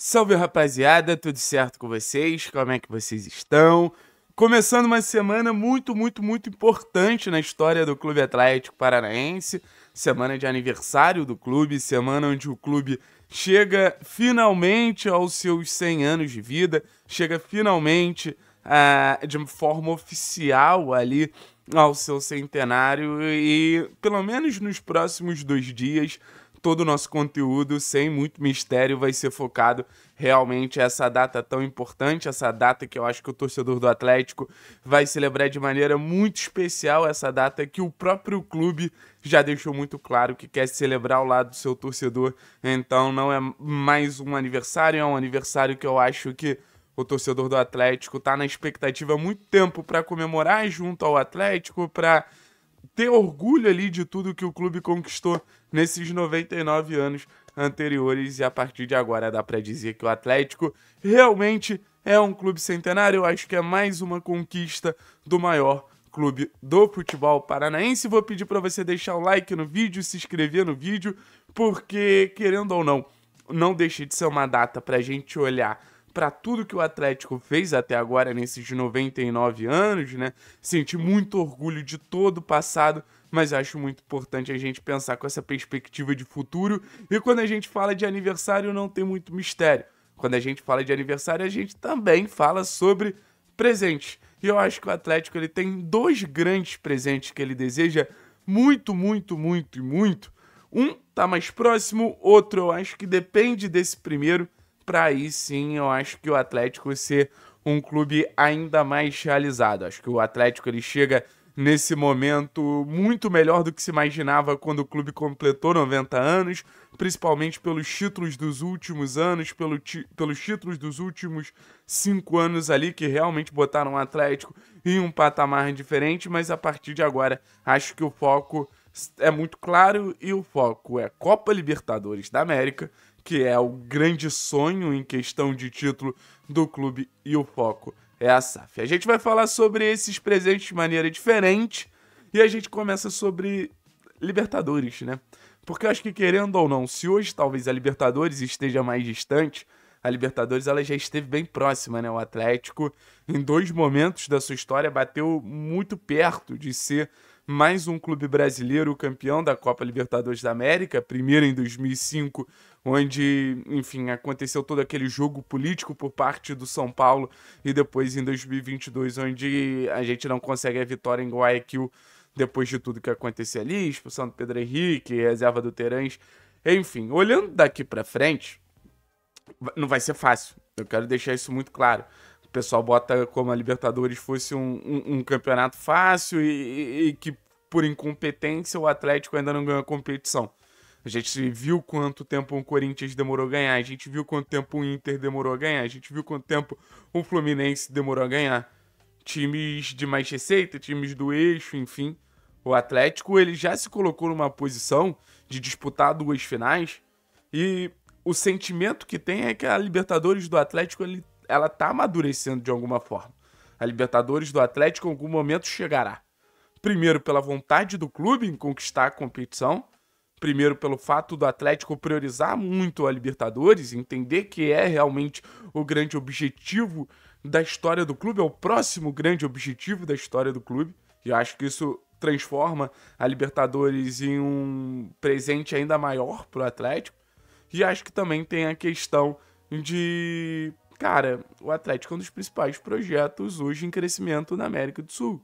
Salve rapaziada, tudo certo com vocês? Como é que vocês estão? Começando uma semana muito, muito, muito importante na história do Clube Atlético Paranaense. Semana de aniversário do clube, semana onde o clube chega finalmente aos seus 100 anos de vida, chega finalmente uh, de forma oficial ali ao seu centenário e, pelo menos nos próximos dois dias, todo o nosso conteúdo, sem muito mistério, vai ser focado realmente essa data tão importante, essa data que eu acho que o torcedor do Atlético vai celebrar de maneira muito especial, essa data que o próprio clube já deixou muito claro que quer celebrar ao lado do seu torcedor. Então não é mais um aniversário, é um aniversário que eu acho que o torcedor do Atlético está na expectativa há muito tempo para comemorar junto ao Atlético, para ter orgulho ali de tudo que o clube conquistou nesses 99 anos anteriores e a partir de agora dá para dizer que o Atlético realmente é um clube centenário, eu acho que é mais uma conquista do maior clube do futebol paranaense. Vou pedir para você deixar o like no vídeo, se inscrever no vídeo, porque querendo ou não, não deixe de ser uma data para a gente olhar para tudo que o Atlético fez até agora nesses 99 anos, né? Senti muito orgulho de todo o passado, mas acho muito importante a gente pensar com essa perspectiva de futuro. E quando a gente fala de aniversário, não tem muito mistério. Quando a gente fala de aniversário, a gente também fala sobre presentes. E eu acho que o Atlético ele tem dois grandes presentes que ele deseja muito, muito, muito e muito. Um tá mais próximo, outro eu acho que depende desse primeiro para aí sim eu acho que o Atlético ser um clube ainda mais realizado. Acho que o Atlético ele chega nesse momento muito melhor do que se imaginava quando o clube completou 90 anos, principalmente pelos títulos dos últimos anos, pelo pelos títulos dos últimos cinco anos ali, que realmente botaram o Atlético em um patamar diferente, mas a partir de agora acho que o foco é muito claro e o foco é Copa Libertadores da América que é o grande sonho em questão de título do clube e o foco é a SAF. A gente vai falar sobre esses presentes de maneira diferente e a gente começa sobre Libertadores, né? Porque eu acho que querendo ou não, se hoje talvez a Libertadores esteja mais distante, a Libertadores ela já esteve bem próxima, né? O Atlético, em dois momentos da sua história, bateu muito perto de ser mais um clube brasileiro campeão da Copa Libertadores da América, primeiro em 2005, onde, enfim, aconteceu todo aquele jogo político por parte do São Paulo e depois em 2022, onde a gente não consegue a vitória em Guayaquil depois de tudo que aconteceu ali, expulsão do Pedro Henrique, reserva do Terãs, enfim, olhando daqui para frente, não vai ser fácil. Eu quero deixar isso muito claro o pessoal bota como a Libertadores fosse um, um, um campeonato fácil e, e, e, que, por incompetência, o Atlético ainda não ganha a competição. A gente viu quanto tempo o um Corinthians demorou a ganhar, a gente viu quanto tempo o Inter demorou a ganhar, a gente viu quanto tempo o Fluminense demorou a ganhar. Times de mais receita, times do eixo, enfim. O Atlético ele já se colocou numa posição de disputar duas finais e o sentimento que tem é que a Libertadores do Atlético ele ela tá amadurecendo de alguma forma. A Libertadores do Atlético em algum momento chegará. Primeiro pela vontade do clube em conquistar a competição, primeiro pelo fato do Atlético priorizar muito a Libertadores, entender que é realmente o grande objetivo da história do clube, é o próximo grande objetivo da história do clube. E eu acho que isso transforma a Libertadores em um presente ainda maior para o Atlético. E acho que também tem a questão de cara, o Atlético é um dos principais projetos hoje em crescimento na América do Sul.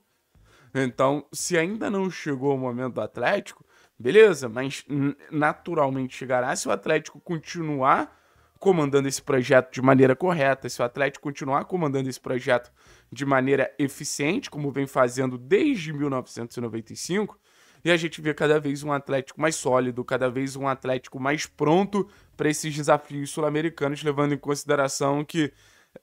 Então, se ainda não chegou o momento do Atlético, beleza, mas naturalmente chegará se o Atlético continuar comandando esse projeto de maneira correta, se o Atlético continuar comandando esse projeto de maneira eficiente, como vem fazendo desde 1995 e a gente vê cada vez um Atlético mais sólido, cada vez um Atlético mais pronto para esses desafios sul-americanos, levando em consideração que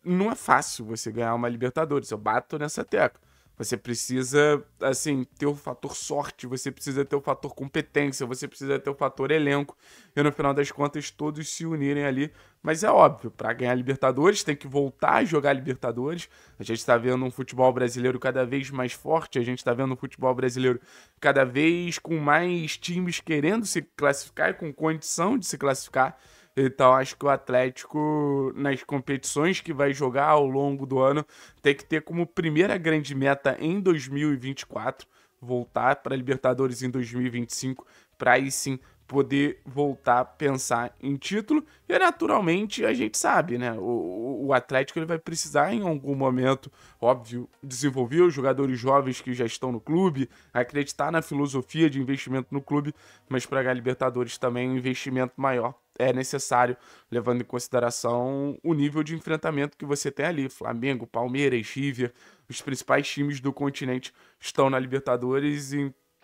não é fácil você ganhar uma Libertadores. Eu bato nessa tecla. Você precisa, assim, ter o fator sorte, você precisa ter o fator competência, você precisa ter o fator elenco. E no final das contas, todos se unirem ali. Mas é óbvio, para ganhar Libertadores, tem que voltar a jogar Libertadores. A gente está vendo um futebol brasileiro cada vez mais forte, a gente está vendo um futebol brasileiro cada vez com mais times querendo se classificar e com condição de se classificar. Então acho que o Atlético, nas competições que vai jogar ao longo do ano, tem que ter como primeira grande meta em 2024 voltar para a Libertadores em 2025 para aí sim poder voltar a pensar em título. E é naturalmente a gente sabe, né? O, o Atlético ele vai precisar em algum momento, óbvio, desenvolver os jogadores jovens que já estão no clube, acreditar na filosofia de investimento no clube, mas para a Libertadores também um investimento maior é necessário, levando em consideração o nível de enfrentamento que você tem ali. Flamengo, Palmeiras, River, os principais times do continente estão na Libertadores,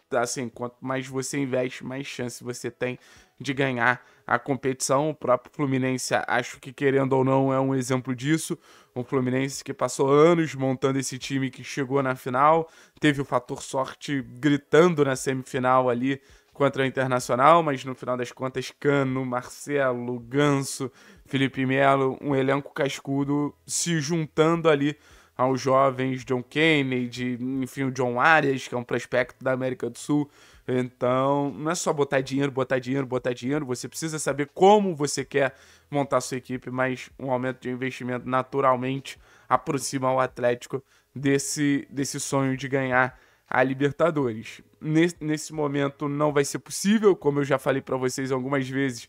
Tá, assim, quanto mais você investe, mais chance você tem de ganhar a competição. O próprio Fluminense, acho que querendo ou não, é um exemplo disso. Um Fluminense que passou anos montando esse time que chegou na final, teve o fator sorte gritando na semifinal ali contra o Internacional, mas no final das contas, Cano, Marcelo, Ganso, Felipe Melo, um elenco cascudo se juntando ali aos jovens John Kennedy, enfim, o John Arias, que é um prospecto da América do Sul. Então, não é só botar dinheiro, botar dinheiro, botar dinheiro. Você precisa saber como você quer montar sua equipe, mas um aumento de investimento naturalmente aproxima o Atlético desse, desse sonho de ganhar a Libertadores. Nesse, nesse momento não vai ser possível, como eu já falei para vocês algumas vezes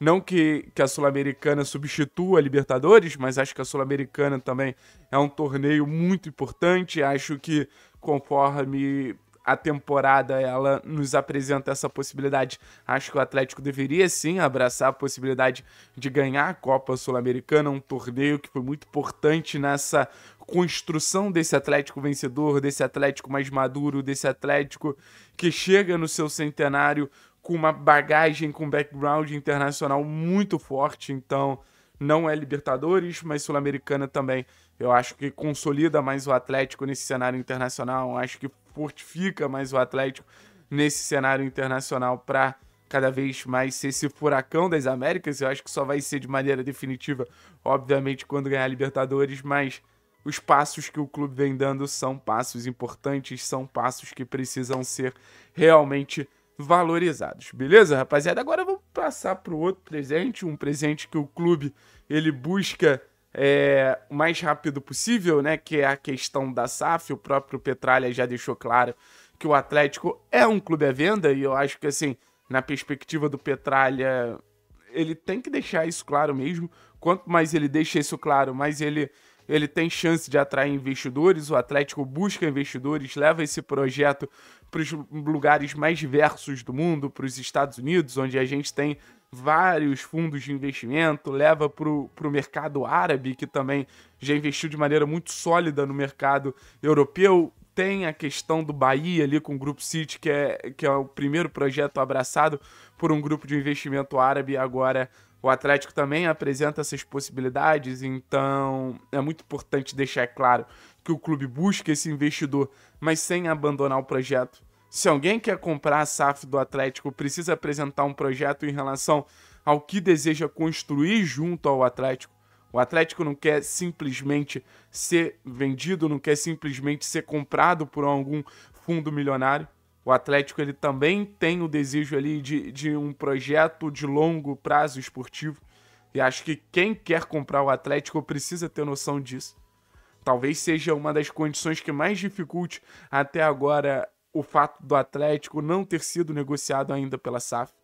não que, que a Sul-Americana substitua a Libertadores, mas acho que a Sul-Americana também é um torneio muito importante. Acho que conforme a temporada ela nos apresenta essa possibilidade. Acho que o Atlético deveria sim abraçar a possibilidade de ganhar a Copa Sul-Americana, um torneio que foi muito importante nessa construção desse Atlético vencedor, desse Atlético mais maduro, desse Atlético que chega no seu centenário com uma bagagem, com um background internacional muito forte, então não é Libertadores, mas Sul-Americana também. Eu acho que consolida mais o Atlético nesse cenário internacional, acho que fortifica mais o Atlético nesse cenário internacional para cada vez mais ser esse furacão das Américas. Eu acho que só vai ser de maneira definitiva, obviamente, quando ganhar a Libertadores, mas os passos que o clube vem dando são passos importantes, são passos que precisam ser realmente valorizados. Beleza, rapaziada? Agora vamos passar para o outro presente, um presente que o clube ele busca é, o mais rápido possível, né? Que é a questão da SAF. O próprio Petralha já deixou claro que o Atlético é um clube à venda, e eu acho que assim, na perspectiva do Petralha, ele tem que deixar isso claro mesmo. Quanto mais ele deixa isso claro, mais ele ele tem chance de atrair investidores, o Atlético busca investidores, leva esse projeto para os lugares mais diversos do mundo, para os Estados Unidos, onde a gente tem vários fundos de investimento, leva para o mercado árabe, que também já investiu de maneira muito sólida no mercado europeu. Tem a questão do Bahia ali com o Grupo City, que é, que é o primeiro projeto abraçado por um grupo de investimento árabe agora o Atlético também apresenta essas possibilidades, então é muito importante deixar claro que o clube busca esse investidor, mas sem abandonar o projeto. Se alguém quer comprar a SAF do Atlético, precisa apresentar um projeto em relação ao que deseja construir junto ao Atlético. O Atlético não quer simplesmente ser vendido, não quer simplesmente ser comprado por algum fundo milionário. O Atlético ele também tem o desejo ali de, de um projeto de longo prazo esportivo. E acho que quem quer comprar o Atlético precisa ter noção disso. Talvez seja uma das condições que mais dificulte até agora o fato do Atlético não ter sido negociado ainda pela SAF.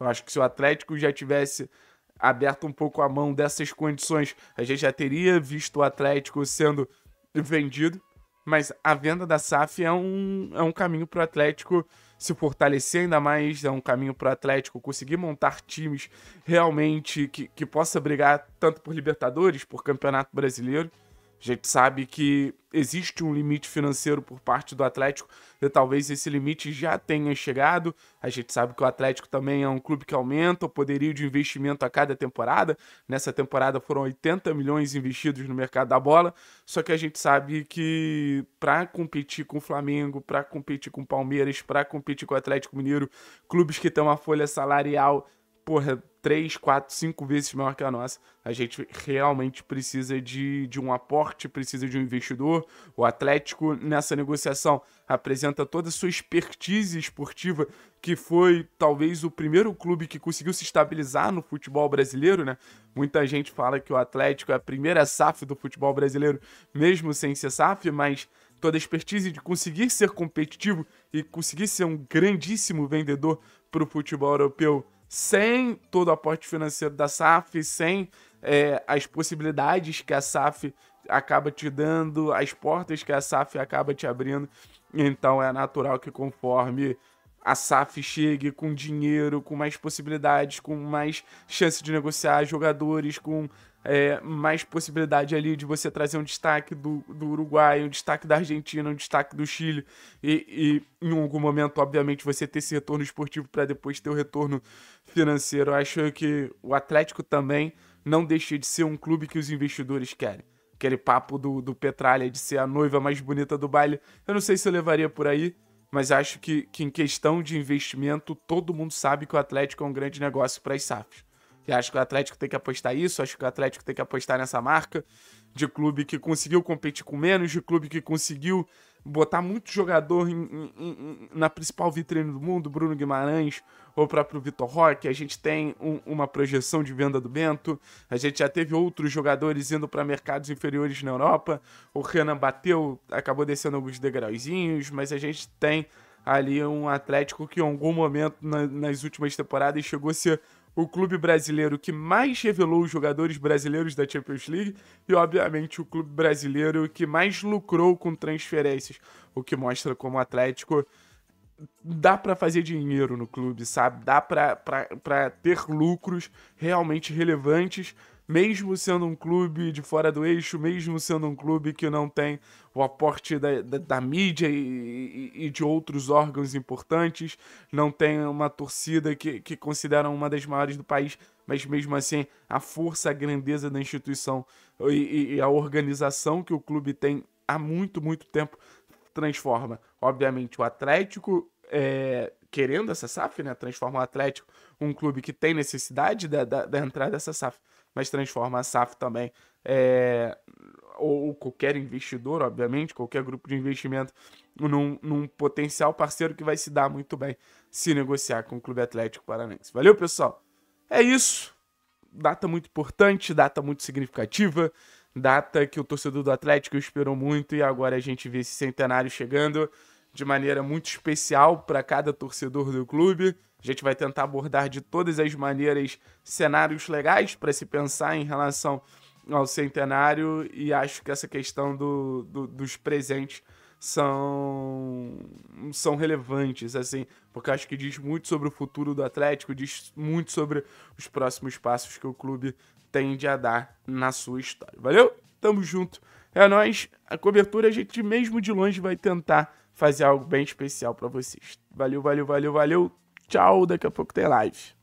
Eu acho que se o Atlético já tivesse aberto um pouco a mão dessas condições, a gente já teria visto o Atlético sendo vendido mas a venda da SAF é um, é um caminho para o Atlético se fortalecer ainda mais, é um caminho para o Atlético conseguir montar times realmente que, que possa brigar tanto por Libertadores, por Campeonato Brasileiro. A gente sabe que existe um limite financeiro por parte do Atlético e talvez esse limite já tenha chegado. A gente sabe que o Atlético também é um clube que aumenta o poderio de investimento a cada temporada. Nessa temporada foram 80 milhões investidos no mercado da bola. Só que a gente sabe que para competir com o Flamengo, para competir com o Palmeiras, para competir com o Atlético Mineiro, clubes que têm uma folha salarial porra, três, quatro, cinco vezes maior que a nossa. A gente realmente precisa de, de um aporte, precisa de um investidor. O Atlético, nessa negociação, apresenta toda a sua expertise esportiva, que foi talvez o primeiro clube que conseguiu se estabilizar no futebol brasileiro, né? Muita gente fala que o Atlético é a primeira SAF do futebol brasileiro, mesmo sem ser SAF, mas toda a expertise de conseguir ser competitivo e conseguir ser um grandíssimo vendedor para o futebol europeu sem todo o aporte financeiro da SAF, sem é, as possibilidades que a SAF acaba te dando, as portas que a SAF acaba te abrindo. Então é natural que conforme a SAF chegue com dinheiro, com mais possibilidades, com mais chance de negociar jogadores, com é, mais possibilidade ali de você trazer um destaque do, do Uruguai, um destaque da Argentina, um destaque do Chile, e, e em algum momento, obviamente, você ter esse retorno esportivo para depois ter o retorno financeiro. Eu acho que o Atlético também não deixa de ser um clube que os investidores querem. Aquele papo do, do Petralha de ser a noiva mais bonita do baile, eu não sei se eu levaria por aí, mas acho que, que em questão de investimento, todo mundo sabe que o Atlético é um grande negócio para as SAFs. Eu acho que o Atlético tem que apostar isso, acho que o Atlético tem que apostar nessa marca de clube que conseguiu competir com menos, de clube que conseguiu botar muito jogador em, em, em, na principal vitrine do mundo, Bruno Guimarães ou o próprio Vitor Roque. A gente tem um, uma projeção de venda do Bento, a gente já teve outros jogadores indo para mercados inferiores na Europa. O Renan bateu, acabou descendo alguns degrauzinhos, mas a gente tem ali um Atlético que em algum momento na, nas últimas temporadas chegou a ser o clube brasileiro que mais revelou os jogadores brasileiros da Champions League e, obviamente, o clube brasileiro que mais lucrou com transferências, o que mostra como o Atlético dá para fazer dinheiro no clube, sabe? Dá para ter lucros realmente relevantes mesmo sendo um clube de fora do eixo, mesmo sendo um clube que não tem o aporte da, da, da mídia e, e, de outros órgãos importantes, não tem uma torcida que, que consideram uma das maiores do país, mas mesmo assim a força, a grandeza da instituição e, e a organização que o clube tem há muito, muito tempo transforma, obviamente, o Atlético. É, querendo essa SAF, né? Transforma o Atlético um clube que tem necessidade da, da, da entrada dessa SAF mas transforma a SAF também, é, ou qualquer investidor, obviamente, qualquer grupo de investimento, num, num potencial parceiro que vai se dar muito bem se negociar com o Clube Atlético Paranaense. Valeu, pessoal? É isso. Data muito importante, data muito significativa, data que o torcedor do Atlético esperou muito e agora a gente vê esse centenário chegando de maneira muito especial para cada torcedor do clube. A gente vai tentar abordar de todas as maneiras cenários legais para se pensar em relação ao centenário e acho que essa questão do, do, dos presentes são são relevantes assim porque acho que diz muito sobre o futuro do Atlético diz muito sobre os próximos passos que o clube tende a dar na sua história valeu tamo junto é nós a cobertura a gente mesmo de longe vai tentar fazer algo bem especial para vocês. Valeu, valeu, valeu, valeu. Tchau, daqui a pouco tem live.